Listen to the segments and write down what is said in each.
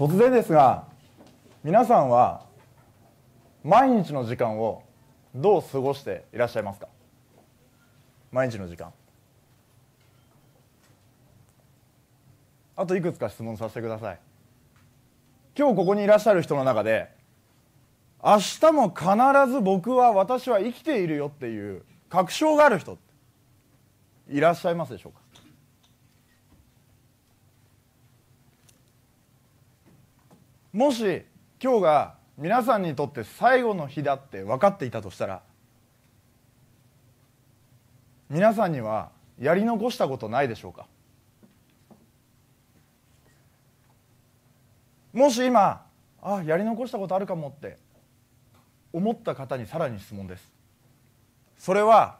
突然ですが皆さんは毎日の時間をどう過ごしていらっしゃいますか毎日の時間あといくつか質問させてください今日ここにいらっしゃる人の中で明日も必ず僕は私は生きているよっていう確証がある人いらっしゃいますでしょうかもし今日が皆さんにとって最後の日だって分かっていたとしたら皆さんにはやり残したことないでしょうかもし今あやり残したことあるかもって思った方にさらに質問ですそれは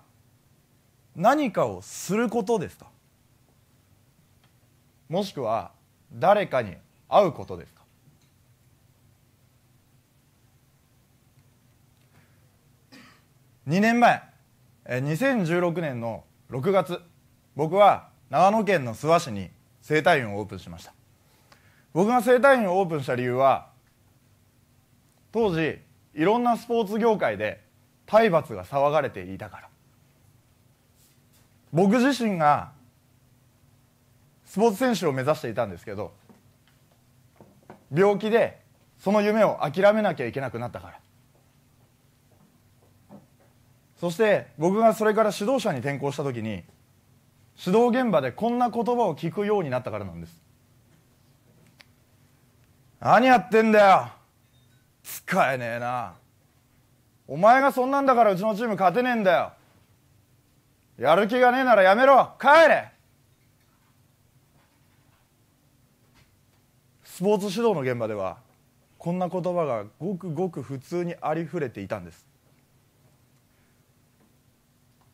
何かをすることですかもしくは誰かに会うことですか2年前2016年の6月僕は長野県の諏訪市に整体院をオープンしました僕が整体院をオープンした理由は当時いろんなスポーツ業界で体罰が騒がれていたから僕自身がスポーツ選手を目指していたんですけど病気でその夢を諦めなきゃいけなくなったからそして僕がそれから指導者に転向した時に指導現場でこんな言葉を聞くようになったからなんです何やってんだよ使えねえなお前がそんなんだからうちのチーム勝てねえんだよやる気がねえならやめろ帰れスポーツ指導の現場ではこんな言葉がごくごく普通にありふれていたんです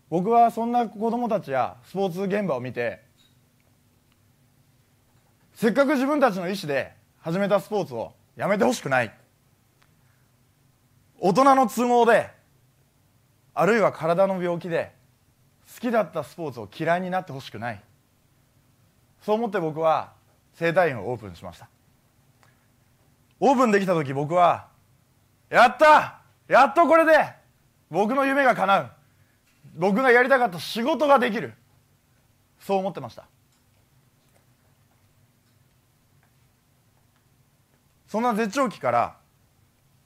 僕はそんな子供たちやスポーツ現場を見てせっかく自分たちの意思で始めたスポーツをやめてほしくない大人の都合であるいは体の病気で好きだったスポーツを嫌いになってほしくないそう思って僕は整体院をオープンしましたオープンできた時僕はやったやっとこれで僕の夢が叶う僕がやりたかった仕事ができるそう思ってましたそんな絶頂期から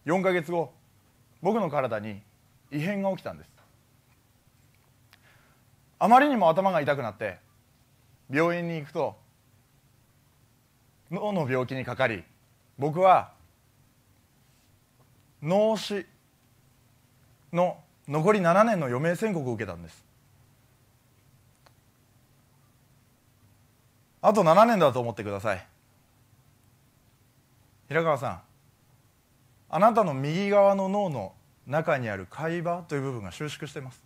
4か月後僕の体に異変が起きたんですあまりにも頭が痛くなって病院に行くと脳の病気にかかり僕は脳死の残り7年の余命宣告を受けたんですあと7年だと思ってください平川さんあなたの右側の脳の中にある海馬という部分が収縮しています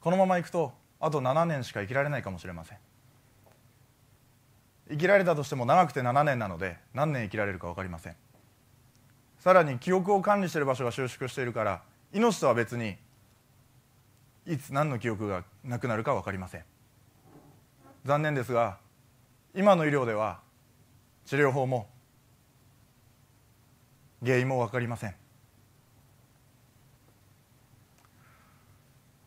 このままいくとあと7年しか生きられないかもしれません生きられたとしても長くて7年なので何年生きられるか分かりませんさらに記憶を管理している場所が収縮しているから命とは別にいつ何の記憶がなくなるか分かりません残念ですが今の医療では治療法も原因も分かりません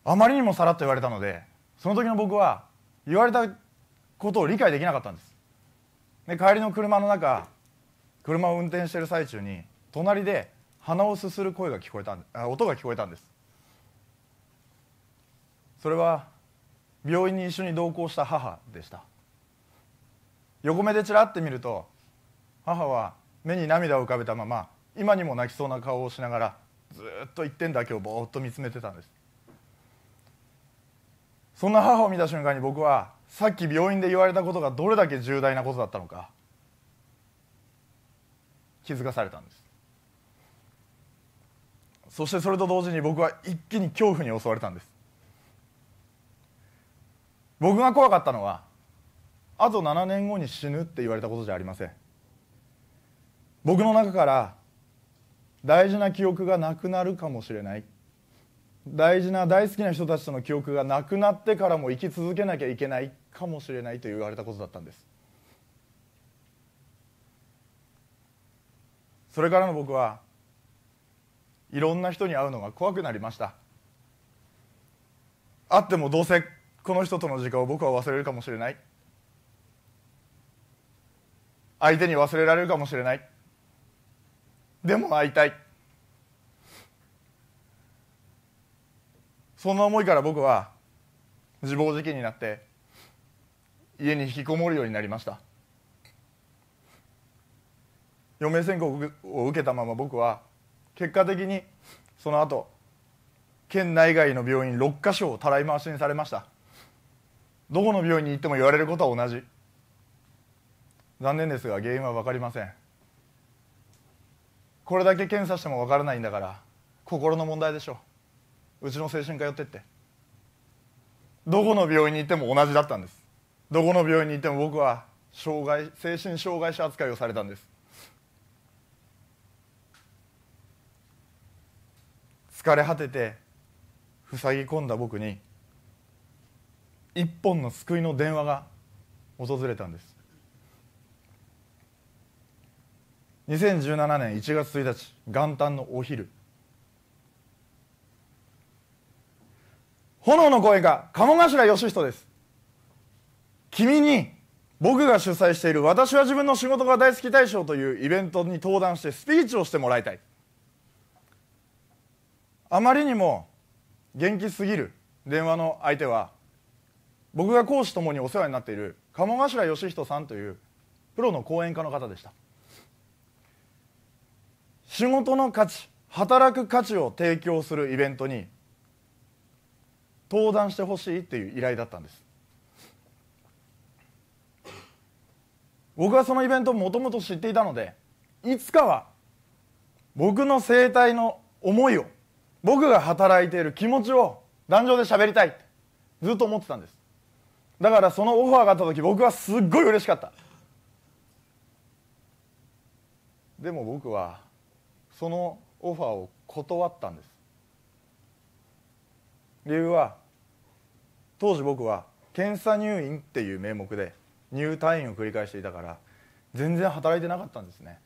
あまりにもさらっと言われたのでその時の僕は言われたことを理解できなかったんですで帰りの車の中車を運転している最中に隣で鼻をすする声が聞こえた音が聞こえたんですそれは病院に一緒に同行した母でした横目でちらって見ると母は目に涙を浮かべたまま今にも泣きそうな顔をしながらずっと一点だけをぼーっと見つめてたんですそんな母を見た瞬間に僕はさっき病院で言われたことがどれだけ重大なことだったのか気づかされたんですそしてそれと同時に僕は一気に恐怖に襲われたんです僕が怖かったのはあと7年後に死ぬって言われたことじゃありません僕の中から大事な記憶がなくなるかもしれない大事な大好きな人たちとの記憶がなくなってからも生き続けなきゃいけないかもしれないと言われたことだったんですそれからの僕はいろんな人に会うのが怖くなりました会ってもどうせこの人との時間を僕は忘れるかもしれない相手に忘れられるかもしれないでも会いたいそんな思いから僕は自暴自棄になって家に引きこもるようになりました余命宣告を受けたまま僕は結果的にその後県内外の病院6か所をたらい回しにされましたどこの病院に行っても言われることは同じ残念ですが原因は分かりませんこれだけ検査しても分からないんだから心の問題でしょううちの精神科寄ってってどこの病院に行っても同じだったんですどこの病院に行っても僕は障害精神障害者扱いをされたんです疲れ果てて塞ぎ込んだ僕に一本の救いの電話が訪れたんです2017年1月1日元旦のお昼炎の声が鴨頭義人です君に僕が主催している「私は自分の仕事が大好き大賞」というイベントに登壇してスピーチをしてもらいたいあまりにも元気すぎる電話の相手は僕が講師ともにお世話になっている鴨頭義人さんというプロの講演家の方でした仕事の価値働く価値を提供するイベントに登壇してほしいっていう依頼だったんです僕はそのイベントをもともと知っていたのでいつかは僕の生態の思いを僕が働いている気持ちを壇上で喋りたいってずっと思ってたんですだからそのオファーがあった時僕はすっごい嬉しかったでも僕はそのオファーを断ったんです理由は当時僕は検査入院っていう名目で入退院を繰り返していたから全然働いてなかったんですね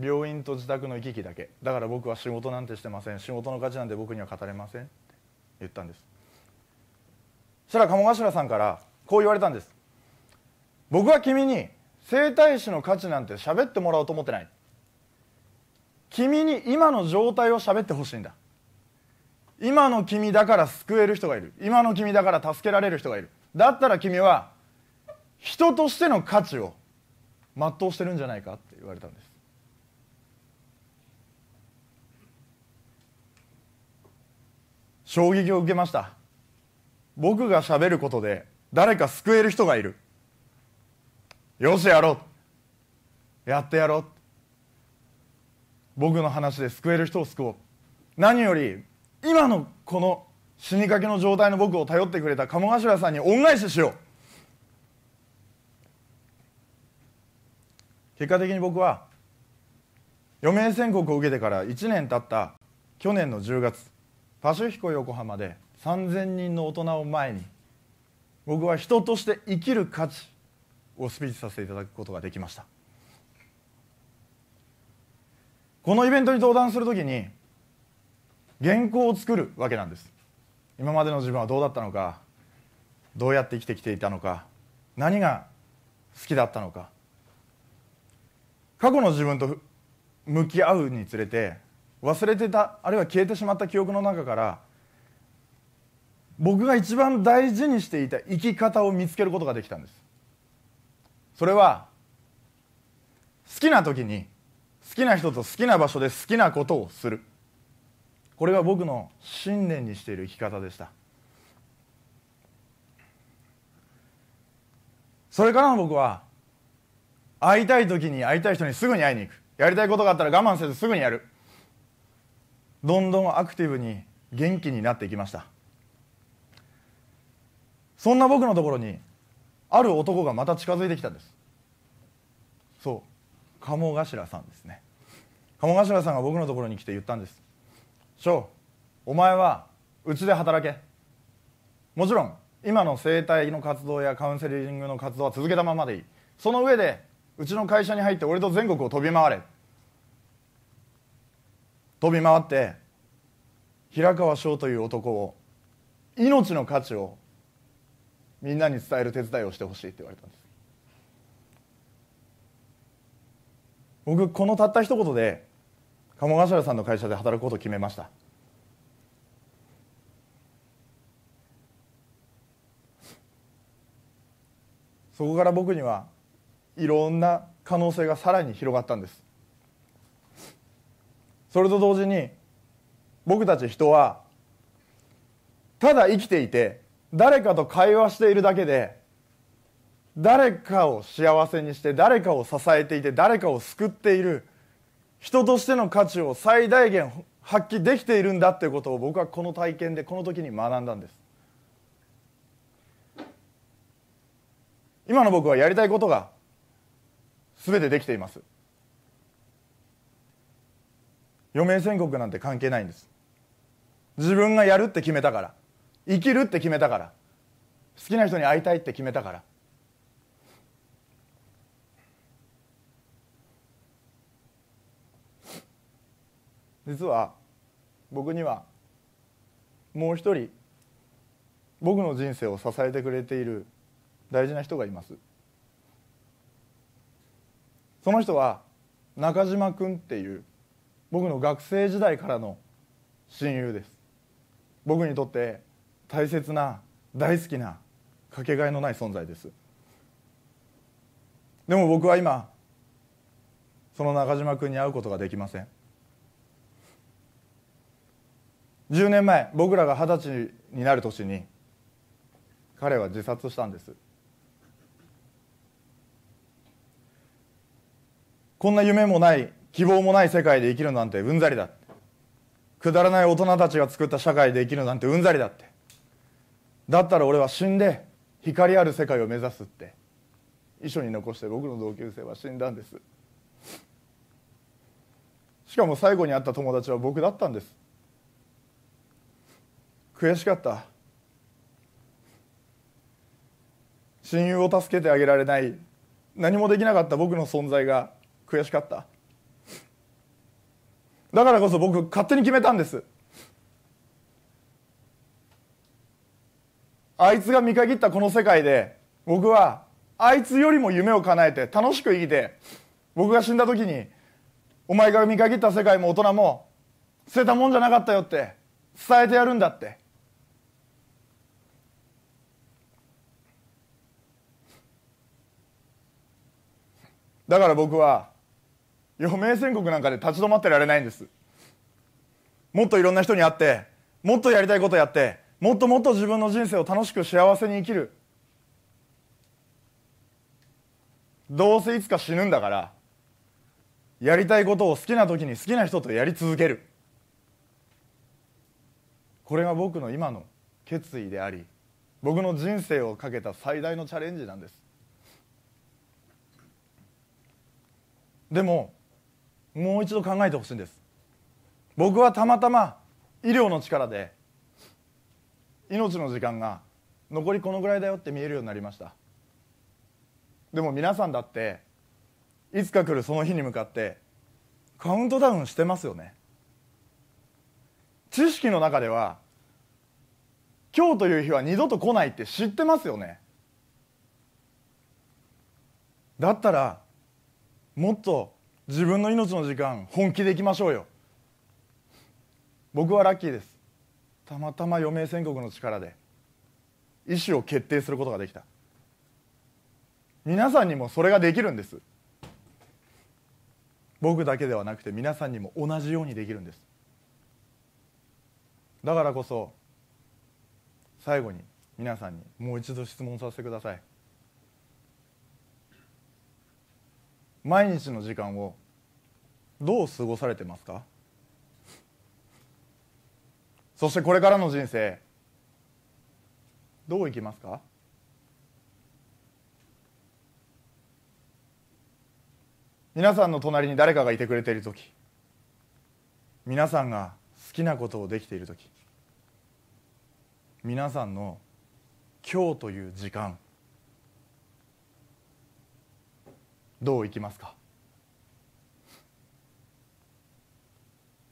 病院と自宅の行き来だけだから僕は仕事なんてしてません仕事の価値なんて僕には語れませんって言ったんですしたら鴨頭さんからこう言われたんです僕は君に整体師の価値なんて喋ってもらおうと思ってない君に今の状態を喋ってほしいんだ今の君だから救える人がいる今の君だから助けられる人がいるだったら君は人としての価値を全うしてるんじゃないかって言われたんです衝撃を受けました僕がしゃべることで誰か救える人がいるよしやろうやってやろう僕の話で救える人を救おう何より今のこの死にかけの状態の僕を頼ってくれた鴨頭さんに恩返ししよう結果的に僕は余命宣告を受けてから1年経った去年の10月パシュヒコ横浜で3000人の大人を前に僕は人として生きる価値をスピーチさせていただくことができましたこのイベントに登壇するときに原稿を作るわけなんです今までの自分はどうだったのかどうやって生きてきていたのか何が好きだったのか過去の自分と向き合うにつれて忘れてたあるいは消えてしまった記憶の中から僕が一番大事にしていた生き方を見つけることができたんですそれは好きな時に好きな人と好きな場所で好きなことをするこれが僕の信念にしている生き方でしたそれからの僕は会いたい時に会いたい人にすぐに会いに行くやりたいことがあったら我慢せずすぐにやるどんどんアクティブに元気になっていきましたそんな僕のところにある男がまた近づいてきたんですそう鴨頭さんですね鴨頭さんが僕のところに来て言ったんです翔お前はうちで働けもちろん今の生態の活動やカウンセリングの活動は続けたままでいいその上でうちの会社に入って俺と全国を飛び回れ飛び回って平川翔という男を命の価値をみんなに伝える手伝いをしてほしいって言われたんです僕このたった一言で鴨頭さんの会社で働くことを決めましたそこから僕にはいろんな可能性がさらに広がったんですそれと同時に僕たち人はただ生きていて誰かと会話しているだけで誰かを幸せにして誰かを支えていて誰かを救っている人としての価値を最大限発揮できているんだっていうことを僕はこの体験でこの時に学んだんです今の僕はやりたいことが全てできています余命宣告なんて関係ないんです自分がやるって決めたから生きるって決めたから好きな人に会いたいって決めたから実は僕にはもう一人僕の人生を支えてくれている大事な人がいますその人は中島君っていう僕の学生時代からの親友です僕にとって大切な大好きなかけがえのない存在ですでも僕は今その中島君に会うことができません10年前僕らが二十歳になる年に彼は自殺したんですこんな夢もない希望もない世界で生きるなんてうんざりだくだらない大人たちが作った社会で生きるなんてうんざりだってだったら俺は死んで光ある世界を目指すって遺書に残して僕の同級生は死んだんですしかも最後に会った友達は僕だったんです悔しかった親友を助けてあげられない何もできなかった僕の存在が悔しかっただからこそ僕勝手に決めたんですあいつが見限ったこの世界で僕はあいつよりも夢を叶えて楽しく生きて僕が死んだ時にお前が見限った世界も大人も捨てたもんじゃなかったよって伝えてやるんだってだから僕は余命宣告なんかで立ち止まってられないんですもっといろんな人に会ってもっとやりたいことやってもっともっと自分の人生を楽しく幸せに生きるどうせいつか死ぬんだからやりたいことを好きな時に好きな人とやり続けるこれが僕の今の決意であり僕の人生をかけた最大のチャレンジなんですでももう一度考えてほしいんです僕はたまたま医療の力で命の時間が残りこのぐらいだよって見えるようになりましたでも皆さんだっていつか来るその日に向かってカウントダウンしてますよね知識の中では今日という日は二度と来ないって知ってますよねだったらもっと自分の命の時間本気でいきましょうよ僕はラッキーですたまたま余命宣告の力で意思を決定することができた皆さんにもそれができるんです僕だけではなくて皆さんにも同じようにできるんですだからこそ最後に皆さんにもう一度質問させてください毎日の時間をどう過ごされてますかそしてこれからの人生どういきますか皆さんの隣に誰かがいてくれている時皆さんが好きなことをできている時皆さんの今日という時間どういきますか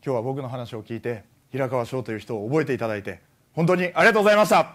今日は僕の話を聞いて平川翔という人を覚えていただいて本当にありがとうございました